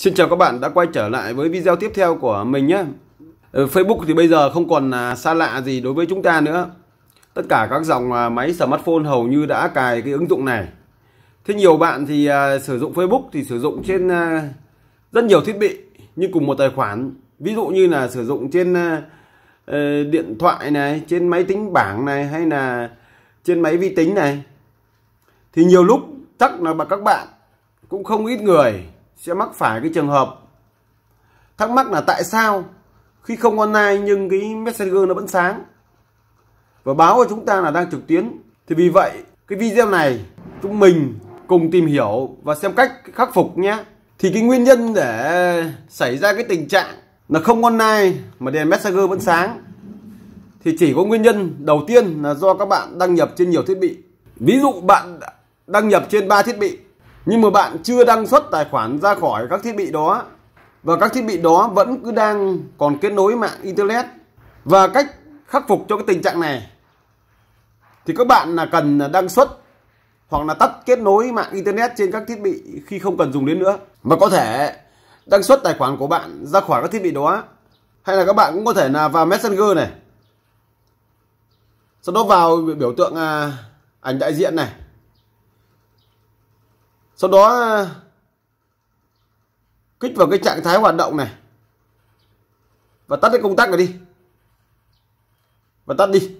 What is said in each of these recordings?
Xin chào các bạn đã quay trở lại với video tiếp theo của mình nhé Facebook thì bây giờ không còn à, xa lạ gì đối với chúng ta nữa Tất cả các dòng à, máy smartphone hầu như đã cài cái ứng dụng này Thế nhiều bạn thì à, sử dụng Facebook thì sử dụng trên rất nhiều thiết bị như cùng một tài khoản Ví dụ như là sử dụng trên ờ, điện thoại này, trên máy tính bảng này hay là trên máy vi tính này Thì nhiều lúc chắc là các bạn cũng không ít người sẽ mắc phải cái trường hợp thắc mắc là tại sao khi không online nhưng cái messenger nó vẫn sáng và báo của chúng ta là đang trực tuyến thì vì vậy cái video này chúng mình cùng tìm hiểu và xem cách khắc phục nhé thì cái nguyên nhân để xảy ra cái tình trạng là không online mà đèn messenger vẫn sáng thì chỉ có nguyên nhân đầu tiên là do các bạn đăng nhập trên nhiều thiết bị ví dụ bạn đăng nhập trên 3 thiết bị nhưng mà bạn chưa đăng xuất tài khoản ra khỏi các thiết bị đó và các thiết bị đó vẫn cứ đang còn kết nối mạng internet và cách khắc phục cho cái tình trạng này thì các bạn là cần đăng xuất hoặc là tắt kết nối mạng internet trên các thiết bị khi không cần dùng đến nữa mà có thể đăng xuất tài khoản của bạn ra khỏi các thiết bị đó hay là các bạn cũng có thể là vào messenger này sau đó vào biểu tượng à, ảnh đại diện này sau đó à, kích vào cái trạng thái hoạt động này và tắt cái công tắc này đi và tắt đi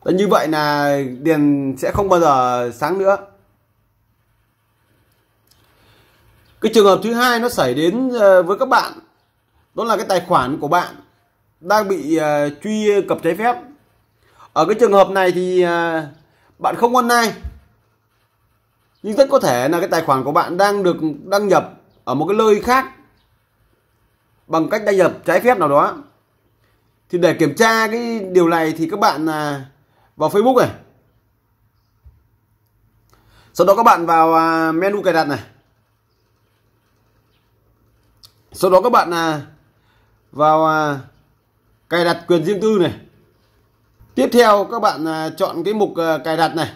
Và như vậy là đèn sẽ không bao giờ sáng nữa cái trường hợp thứ hai nó xảy đến à, với các bạn đó là cái tài khoản của bạn đang bị à, truy cập trái phép ở cái trường hợp này thì bạn không online nhưng rất có thể là cái tài khoản của bạn đang được đăng nhập ở một cái nơi khác bằng cách đăng nhập trái phép nào đó thì để kiểm tra cái điều này thì các bạn à, vào Facebook này sau đó các bạn vào à, menu cài đặt này sau đó các bạn là vào à, cài đặt quyền riêng tư này tiếp theo các bạn à, chọn cái mục à, cài đặt này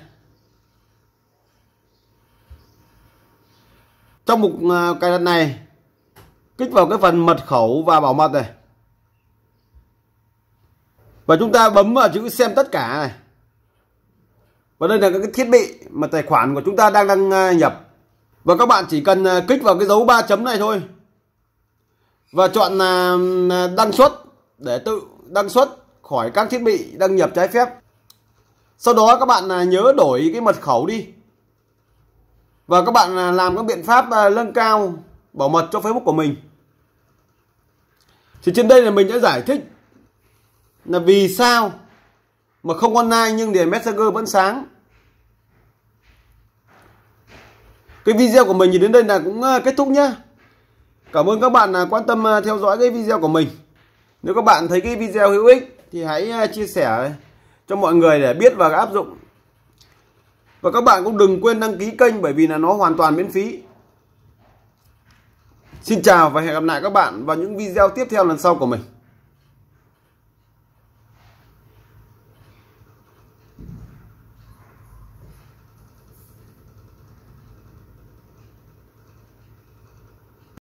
trong mục à, cài đặt này kích vào cái phần mật khẩu và bảo mật này và chúng ta bấm vào chữ xem tất cả này và đây là các cái thiết bị mà tài khoản của chúng ta đang đăng nhập và các bạn chỉ cần kích vào cái dấu ba chấm này thôi và chọn đăng xuất để tự đăng xuất khỏi các thiết bị đăng nhập trái phép. Sau đó các bạn à, nhớ đổi cái mật khẩu đi. Và các bạn à, làm các biện pháp à, nâng cao bảo mật cho Facebook của mình. Thì trên đây là mình đã giải thích là vì sao mà không online nhưng để Messenger vẫn sáng. Cái video của mình thì đến đây là cũng kết thúc nhá. Cảm ơn các bạn quan tâm theo dõi cái video của mình. Nếu các bạn thấy cái video hữu ích thì hãy à, chia sẻ cho mọi người để biết và áp dụng và các bạn cũng đừng quên đăng ký kênh bởi vì là nó hoàn toàn miễn phí Xin chào và hẹn gặp lại các bạn vào những video tiếp theo lần sau của mình